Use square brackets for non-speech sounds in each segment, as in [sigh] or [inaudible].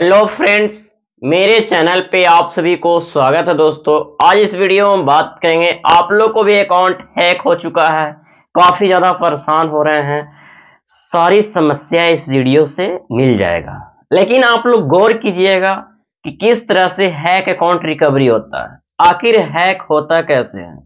Hello friends मेरे channel पे आप सभी को स्वागत है दोस्तों आज इस वीडियो में बात करेंगे आप लोग को भी अकाउंट हैक हो चुका है काफी ज्यादा परेशान हो रहे हैं सारी समस्या इस वीडियो से मिल जाएगा लेकिन आप लोग गौर कीजिएगा कि किस तरह से हैक अकाउंट रिकवरी होता है आखिर हैक होता कैसे है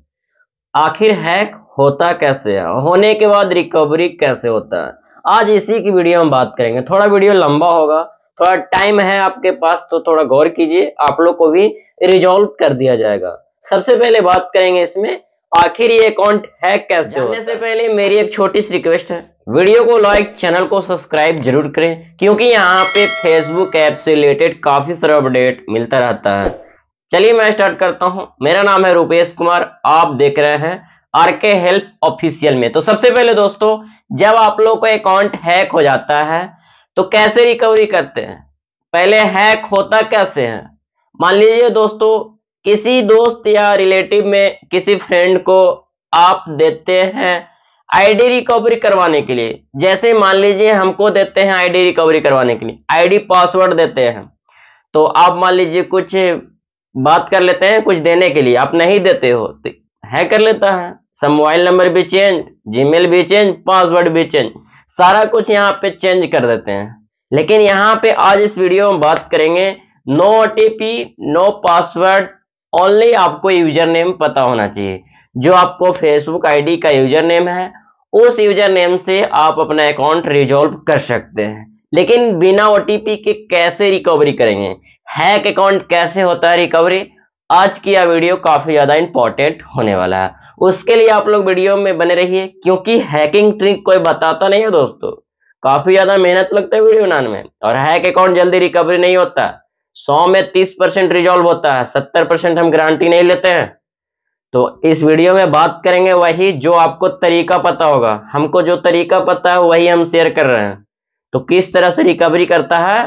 आखिर हैक होता कैसे है होने के बाद रिकवरी कैसे होता है आज इसी की वीडियो में बात करेंगे थोड़ा वीडियो लंबा होगा थोड़ा टाइम है आपके पास तो थोड़ा गौर कीजिए आप लोग को भी रिजॉल्व कर दिया जाएगा सबसे पहले बात करेंगे इसमें आखिर ये अकाउंट है कैसे होता? से पहले मेरी एक छोटी सी रिक्वेस्ट है वीडियो को लाइक चैनल को सब्सक्राइब जरूर करें क्योंकि यहाँ पे फेसबुक ऐप से रिलेटेड काफी सारा अपडेट मिलता रहता है चलिए मैं स्टार्ट करता हूँ मेरा नाम है रूपेश कुमार आप देख रहे हैं आर के हेल्प ऑफिशियल में तो सबसे पहले दोस्तों जब आप लोग को अकाउंट हैक हो जाता है तो कैसे रिकवरी करते हैं पहले हैक होता कैसे है मान लीजिए दोस्तों किसी दोस्त या रिलेटिव में किसी फ्रेंड को आप देते हैं आईडी रिकवरी करवाने के लिए जैसे मान लीजिए हमको देते हैं आईडी रिकवरी करवाने के लिए आईडी पासवर्ड देते हैं तो आप मान लीजिए कुछ बात कर लेते हैं कुछ देने के लिए आप नहीं देते हो तो है कर लेता है सब मोबाइल नंबर भी चेंज जीमेल भी चेंज पासवर्ड भी चेंज सारा कुछ यहाँ पे चेंज कर देते हैं लेकिन यहाँ पे आज इस वीडियो में बात करेंगे no O no password only आपको यूजर नेम पता होना चाहिए जो आपको फेसबुक आईडी का यूजर नेम है उस यूजर नेम से आप अपना अकाउंट रिजॉल्व कर सकते हैं लेकिन बिना ओ के कैसे रिकवरी करेंगे हैक अकाउंट कैसे होता है रिकवरी आज की यह वीडियो काफी ज्यादा इंपॉर्टेंट होने वाला है उसके लिए आप लोग वीडियो में बने रहिए क्योंकि हैकिंग ट्रिक कोई बताता नहीं है दोस्तों काफी ज्यादा मेहनत लगता है वीडियो बनाने में और हैक अकाउंट जल्दी रिकवरी नहीं होता सौ में तीस परसेंट रिजॉल्व होता है सत्तर परसेंट हम गारंटी नहीं लेते हैं तो इस वीडियो में बात करेंगे वही जो आपको तरीका पता होगा हमको जो तरीका पता है वही हम शेयर कर रहे हैं तो किस तरह से रिकवरी करता है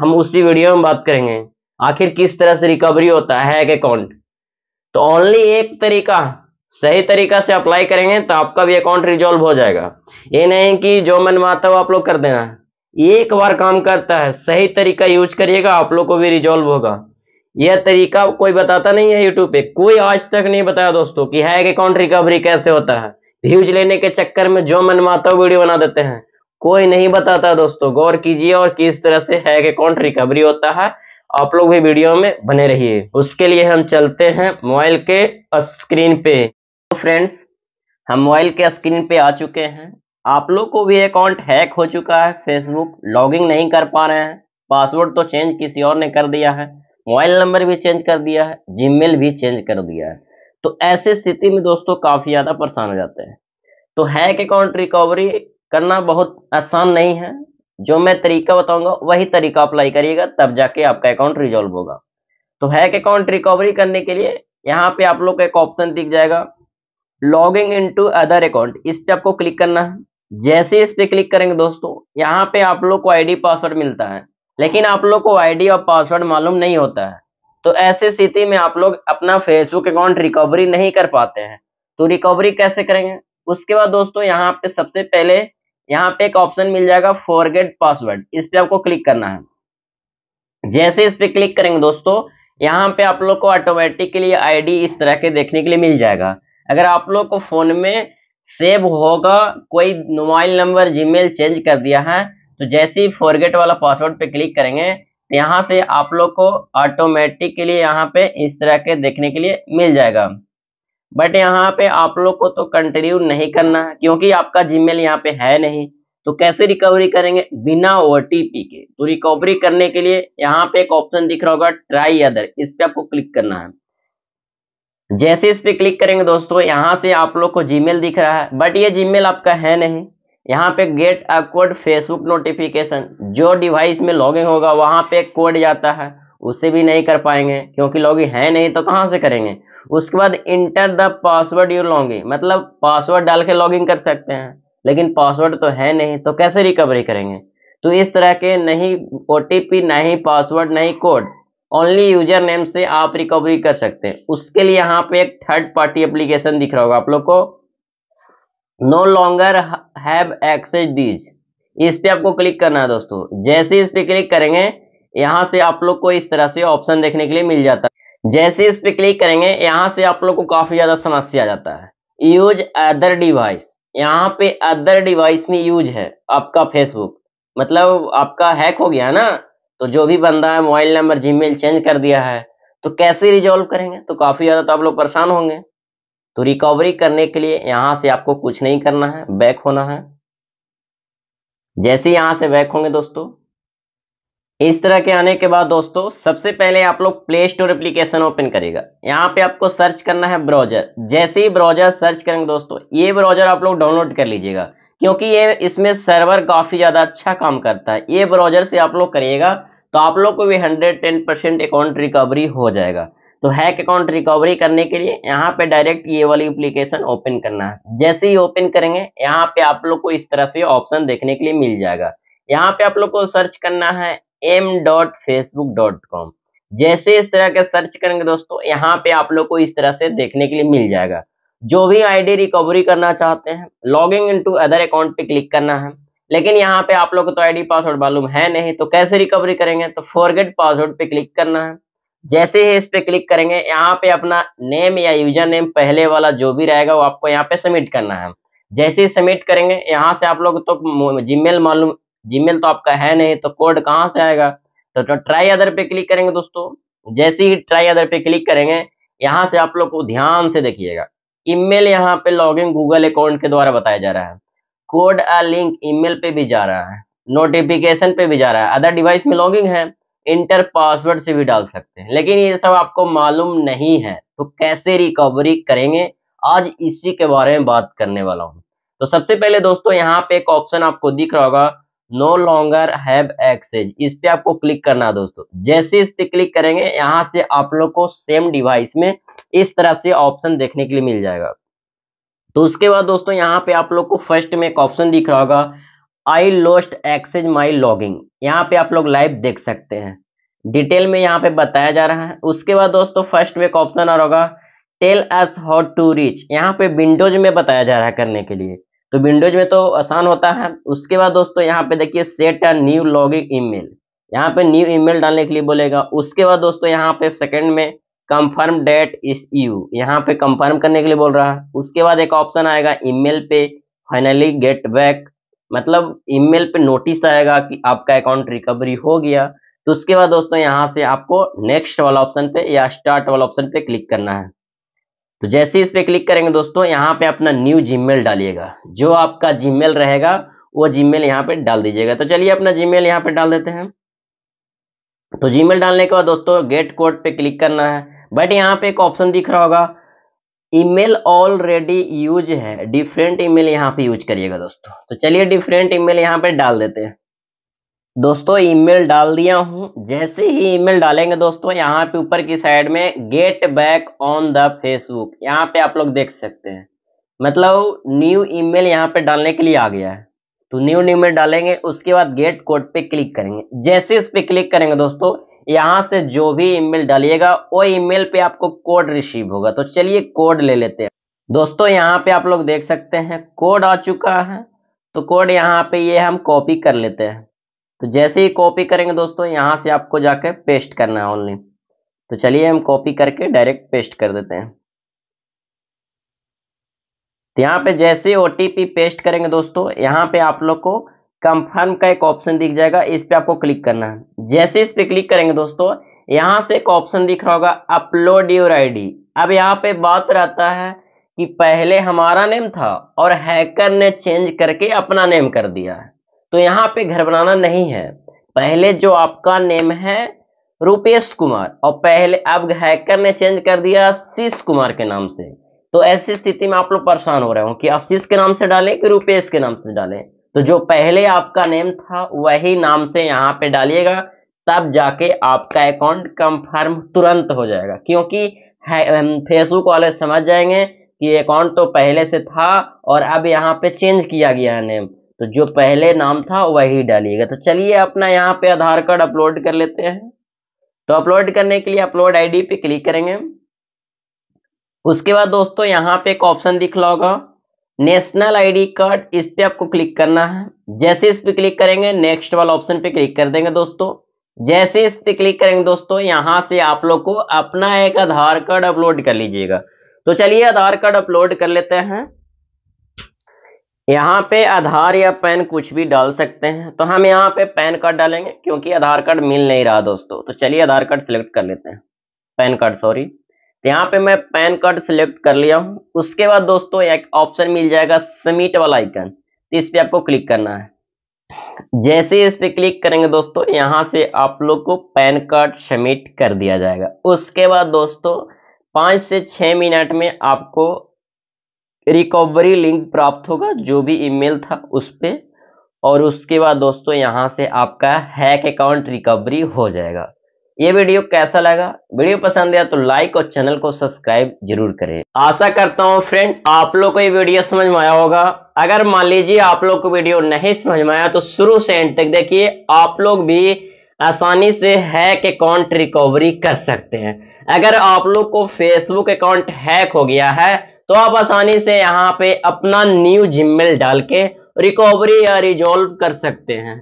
हम उसी वीडियो में बात करेंगे आखिर किस तरह से रिकवरी होता है हैक अकाउंट तो ओनली एक तरीका सही तरीका से अप्लाई करेंगे तो आपका भी अकाउंट रिजॉल्व हो जाएगा ये नहीं कि जो मन हो आप लोग कर देना एक बार काम करता है सही तरीका यूज करिएगा आप लोग को भी रिजॉल्व होगा यह तरीका कोई बताता नहीं है यूट्यूब पे कोई आज तक नहीं बताया दोस्तों कि हैक अकाउंट रिकवरी कैसे होता है व्यूज लेने के चक्कर में जो मनमाता वीडियो बना देते हैं कोई नहीं बताता दोस्तों गौर कीजिए और किस तरह से हैक अकाउंट रिकवरी होता है आप लोग भी वीडियो में बने रहिए उसके लिए हम चलते हैं मोबाइल के स्क्रीन पे फ्रेंड्स हम मोबाइल के स्क्रीन पे आ चुके हैं आप लोग को भी अकाउंट हैक हो चुका है फेसबुक लॉगिंग नहीं कर पा रहे हैं पासवर्ड तो चेंज किसी और ने कर दिया है मोबाइल नंबर भी चेंज कर दिया है जीमेल भी चेंज कर दिया है तो ऐसे स्थिति में दोस्तों काफ़ी ज़्यादा परेशान हो जाते हैं तो हैक अकाउंट रिकवरी करना बहुत आसान नहीं है जो मैं तरीका बताऊंगा वही तरीका अप्लाई करिएगा तब जाके आपका अकाउंट रिजॉल्व होगा तो हैक अकाउंट रिकवरी करने के लिए यहाँ पे आप लोग का एक ऑप्शन दिख जाएगा लॉगिंग इनटू अदर अकाउंट इस पे आपको क्लिक करना है जैसे इस पे क्लिक करेंगे दोस्तों यहाँ पे आप लोग को आईडी पासवर्ड मिलता है लेकिन आप लोग को आईडी और पासवर्ड मालूम नहीं होता है तो ऐसे स्थिति में आप लोग अपना फेसबुक अकाउंट रिकवरी नहीं कर पाते हैं तो रिकवरी कैसे करेंगे उसके बाद दोस्तों यहाँ पे सबसे पहले यहाँ पे एक ऑप्शन मिल जाएगा फॉरगेट पासवर्ड इस पे आपको क्लिक करना है जैसे इस पे क्लिक करेंगे दोस्तों यहाँ पे आप लोग को ऑटोमेटिकली आईडी इस तरह के देखने के लिए मिल जाएगा अगर आप लोग को फोन में सेव होगा कोई मोबाइल नंबर जीमेल चेंज कर दिया है तो जैसे ही फॉरगेट वाला पासवर्ड पे क्लिक करेंगे तो यहाँ से आप लोग को ऑटोमेटिकली यहाँ पे इस तरह के देखने के लिए मिल जाएगा बट यहाँ पे आप लोग को तो कंटिन्यू नहीं करना है क्योंकि आपका जीमेल यहाँ पे है नहीं तो कैसे रिकवरी करेंगे बिना ओ के तो रिकवरी करने के लिए यहाँ पे एक ऑप्शन दिख रहा होगा ट्राई अदर इस पर आपको क्लिक करना है जैसे इस पर क्लिक करेंगे दोस्तों यहाँ से आप लोग को जीमेल दिख रहा है बट ये जीमेल आपका है नहीं यहाँ पे get a code Facebook notification जो डिवाइस में लॉगिंग होगा वहाँ पे कोड जाता है उसे भी नहीं कर पाएंगे क्योंकि लॉगिंग है नहीं तो कहाँ से करेंगे उसके बाद enter the password you login मतलब पासवर्ड डाल के लॉगिंग कर सकते हैं लेकिन पासवर्ड तो है नहीं तो कैसे रिकवरी करेंगे तो इस तरह के नहीं ओ टी पासवर्ड नहीं कोड ओनली यूजर नेम से आप रिकवरी कर सकते हैं उसके लिए यहाँ पे एक थर्ड पार्टी एप्लीकेशन दिख रहा होगा आप लोग को no longer have access these इस पे आपको क्लिक करना है दोस्तों जैसे इस पे क्लिक करेंगे यहाँ से आप लोग को इस तरह से ऑप्शन देखने के लिए मिल जाता है जैसे इस पे क्लिक करेंगे यहाँ से आप लोग को काफी ज्यादा समस्या आ जाता है यूज अदर डिवाइस यहाँ पे अदर डिवाइस में यूज है आपका फेसबुक मतलब आपका हैक हो गया ना तो जो भी बंदा है मोबाइल नंबर जीमेल चेंज कर दिया है तो कैसे रिजॉल्व करेंगे तो काफ़ी ज़्यादा तो आप लोग परेशान होंगे तो रिकवरी करने के लिए यहां से आपको कुछ नहीं करना है बैक होना है जैसे यहां से बैक होंगे दोस्तों इस तरह के आने के बाद दोस्तों सबसे पहले आप लोग प्ले स्टोर एप्लीकेशन ओपन करेगा यहाँ पे आपको सर्च करना है ब्राउजर जैसे ही ब्राउजर सर्च करेंगे दोस्तों ये ब्राउजर आप लोग डाउनलोड कर लीजिएगा क्योंकि ये इसमें सर्वर काफ़ी ज़्यादा अच्छा काम करता है ये ब्राउजर से आप लोग करिएगा तो आप लोग को भी hundred ten percent account recovery हो जाएगा तो हैक अकाउंट रिकवरी करने के लिए यहाँ पे डायरेक्ट ये वाली एप्लीकेशन ओपन करना है जैसे ही ओपन करेंगे यहाँ पे आप लोग को इस तरह से ऑप्शन देखने के लिए मिल जाएगा यहाँ पे आप लोग को सर्च करना है M dot Facebook dot com जैसे इस तरह के सर्च करेंगे दोस्तों यहाँ पे आप लोग को इस तरह से देखने के लिए मिल जाएगा जो भी आईडी रिकवरी करना चाहते हैं लॉगिंग इनटू अदर अकाउंट पे क्लिक करना है लेकिन यहाँ पे आप लोग को तो आईडी पासवर्ड मालूम है नहीं तो कैसे रिकवरी करेंगे तो फॉरगेट पासवर्ड पे क्लिक करना है जैसे ही इस पे क्लिक करेंगे यहाँ पे अपना नेम या यूजर नेम पहले वाला जो भी रहेगा वो आपको यहाँ पे सबमिट करना है जैसे ही सबमिट करेंगे यहाँ से आप लोग तो जीमेल मालूम जीमेल तो आपका है नहीं तो कोड कहाँ से आएगा तो, तो ट्राई अदर पे क्लिक करेंगे दोस्तों जैसे ही ट्राई अदर पे क्लिक करेंगे यहाँ से आप लोग को ध्यान से देखिएगा ईमेल यहाँ पे लॉगिन गूगल अकाउंट के द्वारा बताया जा रहा है कोड आ लिंक ईमेल पे भी जा रहा है नोटिफिकेशन पे भी जा रहा है अदर डिवाइस में लॉगिंग है इंटर पासवर्ड से भी डाल सकते हैं लेकिन ये सब आपको मालूम नहीं है तो कैसे रिकवरी करेंगे आज इसी के बारे में बात करने वाला हूँ तो सबसे पहले दोस्तों यहाँ पे एक ऑप्शन आपको दिख रहा होगा नो लॉन्गर हैव एक्सेज इस पे आपको क्लिक करना है दोस्तों जैसे इस पे क्लिक करेंगे यहाँ से आप लोग को सेम डिवाइस में इस तरह से ऑप्शन देखने के लिए मिल जाएगा तो उसके बाद दोस्तों यहाँ पे आप लोग को फर्स्ट में एक ऑप्शन दिख रहा होगा I lost access my login यहाँ पे आप लोग लाइव देख सकते हैं डिटेल में यहाँ पे बताया जा रहा है उसके बाद दोस्तों फर्स्ट में एक ऑप्शन आ रहा होगा tell us how to reach यहाँ पे विंडोज में बताया जा रहा है करने के लिए तो विंडोज में तो आसान होता है उसके बाद दोस्तों यहाँ पे देखिए set a new login email यहाँ पे न्यू ईमेल डालने के लिए बोलेगा उसके बाद दोस्तों यहाँ पे सेकंड में कंफर्म डेट इस यू यहाँ पे कंफर्म करने के लिए बोल रहा है उसके बाद एक ऑप्शन आएगा ईमेल पे फाइनली गेट बैक मतलब ईमेल पे नोटिस आएगा कि आपका अकाउंट रिकवरी हो गया तो उसके बाद दोस्तों यहाँ से आपको नेक्स्ट वाला ऑप्शन पे या स्टार्ट वाला ऑप्शन पे क्लिक करना है तो जैसे इस पे क्लिक करेंगे दोस्तों यहाँ पे अपना न्यू जीमेल डालिएगा जो आपका जीमेल रहेगा वो जीमेल यहाँ पे डाल दीजिएगा तो चलिए अपना जीमेल यहाँ पे डाल देते हैं तो जीमेल डालने के बाद दोस्तों गेट कोड पे क्लिक करना है बट यहाँ पे एक ऑप्शन दिख रहा होगा ईमेल ऑलरेडी यूज है डिफरेंट ईमेल यहाँ पे यूज करिएगा दोस्तों तो चलिए डिफरेंट ईमेल यहाँ पे डाल देते हैं दोस्तों ईमेल डाल दिया हूं जैसे ही ईमेल डालेंगे दोस्तों यहाँ पे ऊपर की साइड में get back on the Facebook यहाँ पे आप लोग देख सकते हैं मतलब न्यू ईमेल यहाँ पे डालने के लिए आ गया है तो न्यू ईमेल डालेंगे उसके बाद गेट कोड पे क्लिक करेंगे जैसे इस पे क्लिक करेंगे दोस्तों यहाँ से जो भी ईमेल डालिएगा वो ईमेल पे आपको कोड रिसीव होगा तो चलिए कोड ले लेते हैं दोस्तों यहाँ पे आप लोग देख सकते हैं कोड आ चुका है तो कोड यहाँ पे ये हम कॉपी कर लेते हैं तो जैसे ही कॉपी करेंगे दोस्तों यहाँ से आपको जाकर पेस्ट करना है ऑनली तो चलिए हम कॉपी करके डायरेक्ट पेस्ट कर देते हैं तो यहाँ पे जैसे ओ पेस्ट करेंगे दोस्तों यहाँ पे आप लोग को कंफर्म का एक ऑप्शन दिख जाएगा इस पर आपको क्लिक करना है जैसे इस पर क्लिक करेंगे दोस्तों यहां से एक ऑप्शन दिख रहा होगा अपलोड योर आईडी अब यहाँ पे बात रहता है कि पहले हमारा नेम था और हैकर ने चेंज करके अपना नेम कर दिया है तो यहाँ पे घर बनाना नहीं है पहले जो आपका नेम है रूपेश कुमार और पहले अब हैकर ने चेंज कर दिया आशीष कुमार के नाम से तो ऐसी स्थिति में आप लोग परेशान हो रहे हो कि आशीष के नाम से डालें कि रूपेश के नाम से डालें तो जो पहले आपका नेम था वही नाम से यहाँ पे डालिएगा तब जाके आपका अकाउंट कंफर्म तुरंत हो जाएगा क्योंकि फेसबुक वाले समझ जाएंगे कि अकाउंट तो पहले से था और अब यहाँ पे चेंज किया गया है नेम तो जो पहले नाम था वही डालिएगा तो चलिए अपना यहाँ पे आधार कार्ड अपलोड कर लेते हैं तो अपलोड करने के लिए अपलोड आईडी पे क्लिक करेंगे उसके बाद दोस्तों यहाँ पे एक ऑप्शन दिख रहा होगा नेशनल आईडी कार्ड इस पे आपको क्लिक करना है जैसे इस पे क्लिक करेंगे नेक्स्ट वाला ऑप्शन पे क्लिक कर देंगे दोस्तों जैसे इस पे क्लिक करेंगे दोस्तों यहां से आप लोग को अपना एक आधार कार्ड अपलोड कर लीजिएगा तो चलिए आधार कार्ड अपलोड कर लेते हैं यहाँ पे आधार या पैन कुछ भी डाल सकते हैं तो हम यहाँ पे पैन कार्ड डालेंगे क्योंकि आधार कार्ड मिल नहीं रहा दोस्तों तो चलिए आधार कार्ड सिलेक्ट कर लेते हैं पैन कार्ड सॉरी तो यहाँ पे मैं पैन कार्ड सिलेक्ट कर लिया हूँ उसके बाद दोस्तों एक ऑप्शन मिल जाएगा समिट वाला आइकन तो इस पर आपको क्लिक करना है जैसे इस पे क्लिक करेंगे दोस्तों यहाँ से आप लोग को पैन कार्ड सबमिट कर दिया जाएगा उसके बाद दोस्तों पाँच से छः मिनट में आपको रिकवरी लिंक प्राप्त होगा जो भी ईमेल था उस पर और उसके बाद दोस्तों यहाँ से आपका हैक अकाउंट रिकवरी हो जाएगा ये वीडियो कैसा लगा वीडियो पसंद आया तो लाइक और चैनल को सब्सक्राइब जरूर करें आशा करता हूँ फ्रेंड आप लोग को ये वीडियो समझ में आया होगा अगर मान लीजिए आप लोग को वीडियो नहीं समझ में आया तो शुरू से एंड तक देखिए आप लोग भी आसानी से हैक अकाउंट रिकवरी कर सकते हैं अगर आप लोग को फेसबुक अकाउंट हैक हो गया है तो आप आसानी से यहाँ पे अपना न्यू जिमेल डाल के रिकवरी या रिजॉल्व कर सकते हैं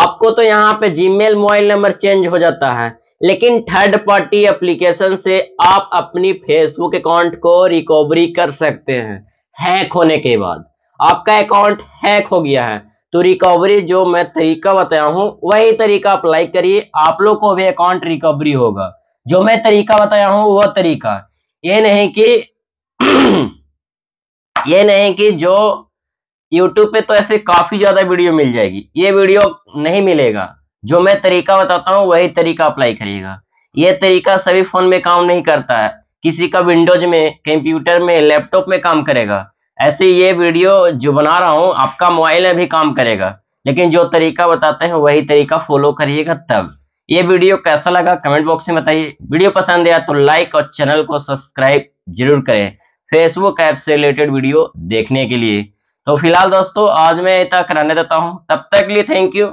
आपको तो यहाँ पे जीमेल मोबाइल नंबर चेंज हो जाता है लेकिन थर्ड पार्टी एप्लीकेशन से आप अपनी फेसबुक अकाउंट को रिकवरी कर सकते हैं हैक होने के बाद आपका अकाउंट हैक हो गया है तो रिकवरी जो मैं तरीका बताया हूं वही तरीका अप्लाई करिए आप लोग को भी अकाउंट रिकवरी होगा जो मैं तरीका बताया हूं वह तरीका ये नहीं कि [clears throat] ये नहीं कि जो YouTube पे तो ऐसे काफी ज्यादा वीडियो मिल जाएगी ये वीडियो नहीं मिलेगा जो मैं तरीका बताता हूँ वही तरीका अप्लाई करिएगा ये तरीका सभी फोन में काम नहीं करता है किसी का विंडोज में कंप्यूटर में लैपटॉप में काम करेगा ऐसे ये वीडियो जो बना रहा हूँ आपका मोबाइल में भी काम करेगा लेकिन जो तरीका बताते हैं वही तरीका फॉलो करिएगा तब ये वीडियो कैसा लगा कमेंट बॉक्स में बताइए वीडियो पसंद आया तो लाइक और चैनल को सब्सक्राइब जरूर करें फेसबुक ऐप से रिलेटेड वीडियो देखने के लिए तो फिलहाल दोस्तों आज मैं इतना कराने देता हूँ तब तक के लिए थैंक यू